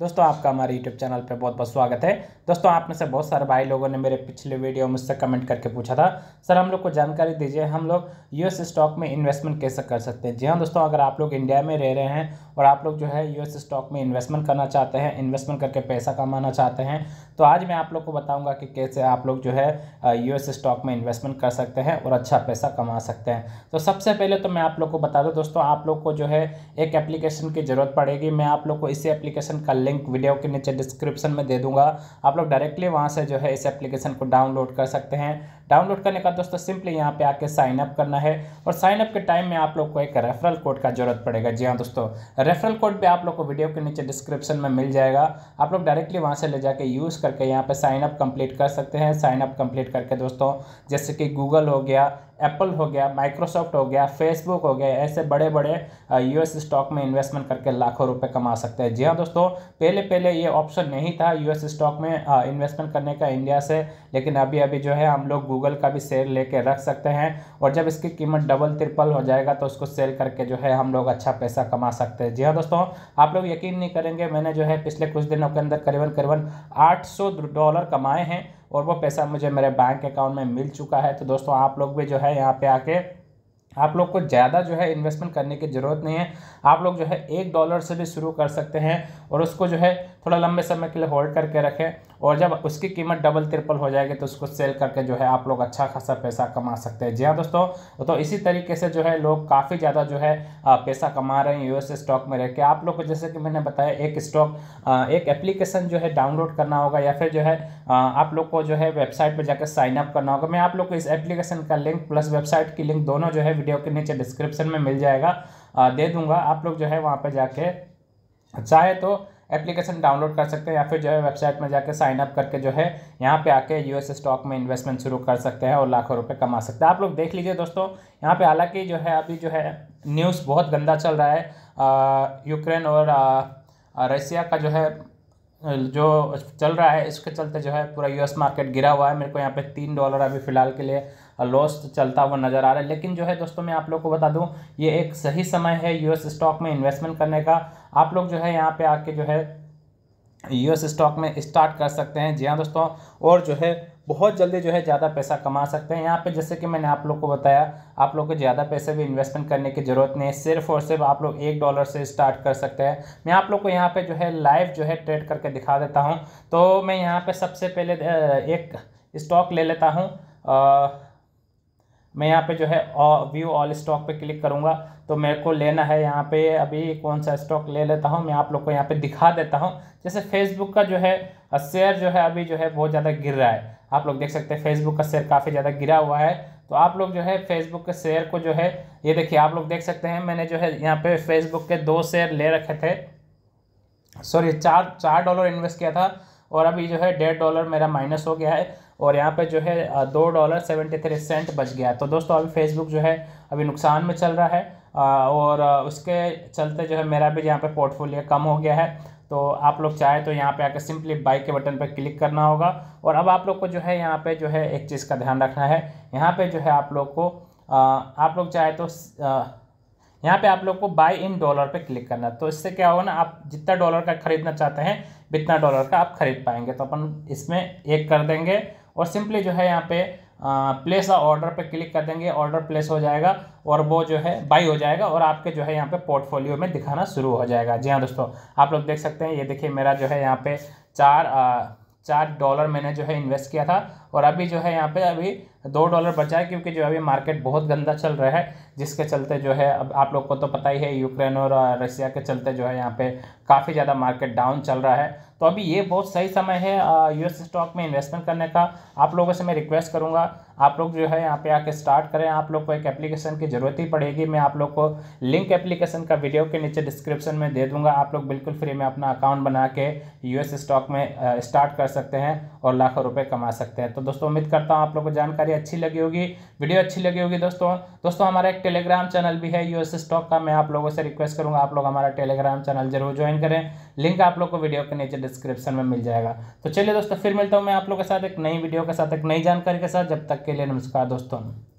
दोस्तों आपका हमारे यूट्यूब चैनल पर बहुत बहुत स्वागत है दोस्तों आप में से बहुत सारे भाई लोगों ने मेरे पिछले वीडियो मुझसे कमेंट करके पूछा था सर हम लोग को जानकारी दीजिए हम लोग यूएस स्टॉक में इन्वेस्टमेंट कैसे कर सकते हैं जी हाँ दोस्तों अगर आप लोग इंडिया में रह रहे हैं और आप लोग जो है यूएस स्टॉक में इन्वेस्टमेंट करना चाहते हैं इन्वेस्टमेंट करके पैसा कमाना चाहते हैं तो आज मैं आप लोग को बताऊँगा कि कैसे आप लोग जो है यू स्टॉक में इन्वेस्टमेंट कर सकते हैं और अच्छा पैसा कमा सकते हैं तो सबसे पहले तो मैं आप लोग को बता दूँ दोस्तों आप लोग को जो है एक एप्लीकेशन की ज़रूरत पड़ेगी मैं आप लोग को इसी एप्लीकेशन का लिंक वीडियो के नीचे डिस्क्रिप्शन में दे दूंगा आप लोग डायरेक्टली वहाँ से जो है इस एप्लीकेशन को डाउनलोड कर सकते हैं डाउनलोड करने का दोस्तों सिंपली यहाँ पे आके साइन अप करना है और साइन अप के टाइम में आप लोग को एक रेफरल कोड का जरूरत पड़ेगा जी हाँ दोस्तों रेफरल कोड भी आप लोग को वीडियो के नीचे डिस्क्रिप्शन में मिल जाएगा आप लोग डायरेक्टली वहाँ से ले जाके यूज़ करके यहाँ पर साइन अप कंप्लीट कर सकते हैं साइन अप कंप्लीट करके दोस्तों जैसे कि गूगल हो गया एप्पल हो गया माइक्रोसॉफ्ट हो गया फेसबुक हो गया ऐसे बड़े बड़े यूएस स्टॉक में इन्वेस्टमेंट करके लाखों रुपए कमा सकते हैं जी हाँ दोस्तों पहले पहले ये ऑप्शन नहीं था यूएस स्टॉक में इन्वेस्टमेंट करने का इंडिया से लेकिन अभी अभी जो है हम लोग गूगल का भी शेयर लेके रख सकते हैं और जब इसकी कीमत डबल ट्रिपल हो जाएगा तो उसको सेल करके जो है हम लोग अच्छा पैसा कमा सकते हैं जी हाँ दोस्तों आप लोग यकीन नहीं करेंगे मैंने जो है पिछले कुछ दिनों के अंदर करीबन करीबन आठ डॉलर कमाए हैं और वो पैसा मुझे मेरे बैंक अकाउंट में मिल चुका है तो दोस्तों आप लोग भी जो है यहाँ पर आके आप लोग को ज़्यादा जो है इन्वेस्टमेंट करने की ज़रूरत नहीं है आप लोग जो है एक डॉलर से भी शुरू कर सकते हैं और उसको जो है थोड़ा लंबे समय के लिए होल्ड करके रखें और जब उसकी कीमत डबल ट्रिपल हो जाएगी तो उसको सेल करके जो है आप लोग अच्छा खासा पैसा कमा सकते हैं जी हाँ दोस्तों तो इसी तरीके से जो है लोग काफ़ी ज़्यादा जो है पैसा कमा रहे हैं यूएस स्टॉक में रह के आप लोग को जैसे कि मैंने बताया एक स्टॉक एक एप्लीकेशन जो है डाउनलोड करना होगा या फिर जो है आप लोग को जो है वेबसाइट पर जाकर साइनअप करना होगा मैं आप लोग को इस एप्लीकेशन का लिंक प्लस वेबसाइट की लिंक दोनों जो है वीडियो के नीचे डिस्क्रिप्शन में मिल जाएगा दे दूँगा आप लोग जो है वहाँ पर जाके चाहे तो एप्लीकेशन डाउनलोड कर सकते हैं या फिर जो है वेबसाइट में जाकर साइन अप करके जो है यहाँ पे आके यूएस स्टॉक में इन्वेस्टमेंट शुरू कर सकते हैं और लाखों रुपए कमा सकते हैं आप लोग देख लीजिए दोस्तों यहाँ पे हालांकि जो है अभी जो है न्यूज़ बहुत गंदा चल रहा है यूक्रेन और रसिया का जो है जो चल रहा है इसके चलते जो है पूरा यूएस मार्केट गिरा हुआ है मेरे को यहाँ पे तीन डॉलर अभी फ़िलहाल के लिए लॉस चलता हुआ नजर आ रहा है लेकिन जो है दोस्तों मैं आप लोग को बता दूं ये एक सही समय है यूएस स्टॉक में इन्वेस्टमेंट करने का आप लोग जो है यहाँ पे आके जो है यूएस स्टॉक में स्टार्ट कर सकते हैं जी हाँ दोस्तों और जो है बहुत जल्दी जो है ज़्यादा पैसा कमा सकते हैं यहाँ पे जैसे कि मैंने आप लोग को बताया आप लोग को ज़्यादा पैसे भी इन्वेस्टमेंट करने की ज़रूरत नहीं है सिर्फ और सिर्फ आप लोग एक डॉलर से स्टार्ट कर सकते हैं मैं आप लोग को यहाँ पे जो है लाइव जो है ट्रेड करके दिखा देता हूँ तो मैं यहाँ पर सबसे पहले एक स्टॉक ले लेता हूँ मैं यहाँ पे जो है व्यू ऑल स्टॉक पे क्लिक करूँगा तो मेरे को लेना है यहाँ पे अभी कौन सा स्टॉक ले लेता हूँ मैं आप लोग को यहाँ पे दिखा देता हूँ जैसे फेसबुक का जो है शेयर जो है अभी जो है बहुत ज़्यादा गिर रहा है आप लोग देख सकते हैं फेसबुक का शेयर काफ़ी ज़्यादा गिरा हुआ है तो आप लोग जो है फेसबुक के शेयर को जो है ये देखिए आप लोग देख सकते हैं मैंने जो है यहाँ पे फेसबुक के दो शेयर ले रखे थे सॉरी चार चार डॉलर इन्वेस्ट किया था और अभी जो है डेढ़ डॉलर मेरा माइनस हो गया है और यहाँ पर जो है दो डॉलर सेवेंटी थ्री सेंट बच गया तो दोस्तों अभी फेसबुक जो है अभी नुकसान में चल रहा है और उसके चलते जो है मेरा भी यहाँ पर पोर्टफोलियो कम हो गया है तो आप लोग चाहे तो यहाँ पे आकर सिंपली बाइक के बटन पर क्लिक करना होगा और अब आप लोग को जो है यहाँ पर जो है एक चीज़ का ध्यान रखना है यहाँ पर जो है आप लोग को आप लोग चाहे तो यहाँ पे आप लोग को बाय इन डॉलर पे क्लिक करना तो इससे क्या होगा ना आप जितना डॉलर का खरीदना चाहते हैं जितना डॉलर का आप खरीद पाएंगे तो अपन इसमें एक कर देंगे और सिंपली जो है यहाँ पे प्लेस ऑर्डर पे क्लिक कर देंगे ऑर्डर प्लेस हो जाएगा और वो जो है बाई हो जाएगा और आपके जो है यहाँ पे पोर्टफोलियो में दिखाना शुरू हो जाएगा जी हाँ दोस्तों आप लोग देख सकते हैं ये देखिए मेरा जो है यहाँ पे चार आ, चार डॉलर मैंने जो है इन्वेस्ट किया था और अभी जो है यहाँ पे अभी दो डॉलर बचा है क्योंकि जो अभी मार्केट बहुत गंदा चल रहा है जिसके चलते जो है अब आप लोग को तो पता ही है यूक्रेन और रशिया के चलते जो है यहाँ पे काफ़ी ज़्यादा मार्केट डाउन चल रहा है तो अभी ये बहुत सही समय है यूएस स्टॉक में इन्वेस्टमेंट करने का आप लोगों से मैं रिक्वेस्ट करूँगा आप लोग जो है यहाँ पे आके स्टार्ट करें आप लोग को एक एप्लीकेशन की ज़रूरत ही पड़ेगी मैं आप लोग को लिंक एप्लीकेशन का वीडियो के नीचे डिस्क्रिप्शन में दे दूंगा आप लोग बिल्कुल फ्री में अपना अकाउंट बना के यू स्टॉक में स्टार्ट कर सकते हैं और लाखों रुपये कमा सकते हैं तो दोस्तों उम्मीद करता हूँ आप लोग को जानकारी अच्छी लगी होगी वीडियो अच्छी लगी होगी दोस्तों दोस्तों हमारा एक टेलीग्राम चैनल भी है यूएस स्टॉक का मैं आप लोगों से रिक्वेस्ट करूंगा आप लोग हमारा टेलीग्राम चैनल जरूर ज्वाइन करें लिंक आप लोग को वीडियो के नीचे डिस्क्रिप्शन में मिल जाएगा तो चलिए दोस्तों फिर मिलता हूँ मैं आप लोगों के साथ एक नई वीडियो के साथ एक नई जानकारी के साथ जब तक के लिए नमस्कार दोस्तों